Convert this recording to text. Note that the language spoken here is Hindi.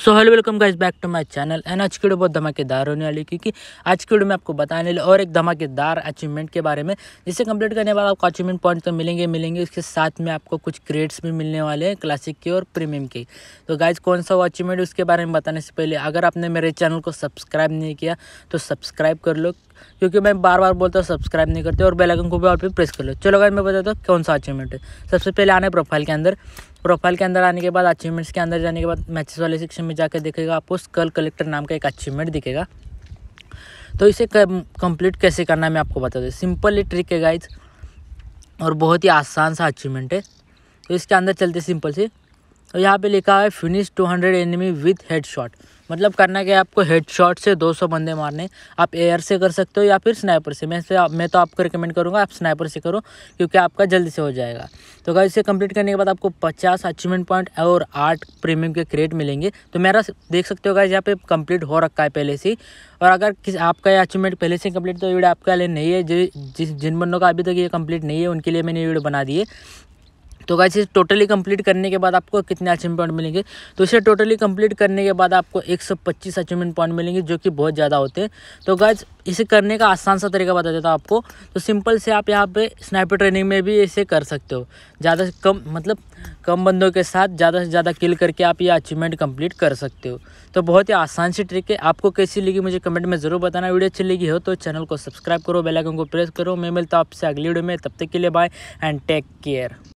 so hello welcome guys back to my channel and आज की वीडियो बहुत धमाकेदार होने वाली क्योंकि आज की वीडियो में आपको बताने लगे और एक धमाकेदार अचीवमेंट के बारे में जिसे कंप्लीट करने वाला आपको अचीवमेंट पॉइंट तो मिलेंगे मिलेंगे उसके साथ में आपको कुछ क्रेड्स भी मिलने वाले हैं क्लासिक के और प्रीमियम के तो गाइज कौन सा वो अचीवमेंट उसके बारे में बताने से पहले अगर आपने मेरे चैनल को सब्सक्राइब नहीं किया तो सब्सक्राइब कर लो क्योंकि मैं बार बार बोलता हूँ सब्सक्राइब नहीं करते और बेलाइकन को भी और भी प्रेस कर लो चलो भाई मैं बताता हूँ कौन सा अचीवमेंट है सबसे पहले आना है प्रोफाइल के अंदर प्रोफाइल के अंदर आने के बाद अचीवमेंट्स के अंदर जाने के बाद मैचेस वाले सेक्शन में जाकर देखेगा आपको स्कल कलेक्टर नाम का एक अचीवमेंट दिखेगा तो इसे कंप्लीट कैसे करना है मैं आपको बता दूँ सिंपल ही ट्रिक है गाइज और बहुत ही आसान सा अचीवमेंट है तो इसके अंदर चलते सिंपल से और तो यहाँ पे लिखा है finish 200 enemy with head shot मतलब करना क्या है आपको हेडशॉट से 200 बंदे मारने आप एयर से कर सकते हो या फिर स्नाइपर से मैं से मैं तो आपको रिकमेंड करूँगा आप स्नाइपर से करो क्योंकि आपका जल्दी से हो जाएगा तो अगर इसे कंप्लीट करने के बाद आपको पचास अचीवमेंट पॉइंट और आठ प्रीमियम के क्रेट मिलेंगे तो मेरा देख सकते हो यहाँ पे कंप्लीट हो रखा है पहले से और अगर किस आपका ये अचीवमेंट पहले से कंप्लीट तो वीडियो आपका लिए नहीं है जिस जिन बंदों का अभी तक ये कंप्लीट नहीं है उनके लिए मैंने वीडियो बना दी है तो गाइस इसे टोटली कंप्लीट करने के बाद आपको कितने अचीवमेंट पॉइंट मिलेंगे तो इसे टोटली कंप्लीट करने के बाद आपको 125 अचीवमेंट पॉइंट मिलेंगे जो कि बहुत ज़्यादा होते हैं तो गाइस इसे करने का आसान सा तरीका बता देता हूँ आपको तो सिंपल से आप यहाँ पे स्नाइपर ट्रेनिंग में भी इसे कर सकते हो ज़्यादा से कम मतलब कम बंदों के साथ ज़्यादा से ज़्यादा किल करके आप ये अचीवमेंट कम्प्लीट कर सकते हो तो बहुत ही आसान सी ट्रिक है आपको कैसी लगी मुझे कमेंट में ज़रूर बताना वीडियो अच्छी लगी हो तो चैनल को सब्सक्राइब करो बेलाइकन को प्रेस करो मैं मिलता हूँ आपसे अगली वीडियो में तब तक के लिए बाय एंड टेक केयर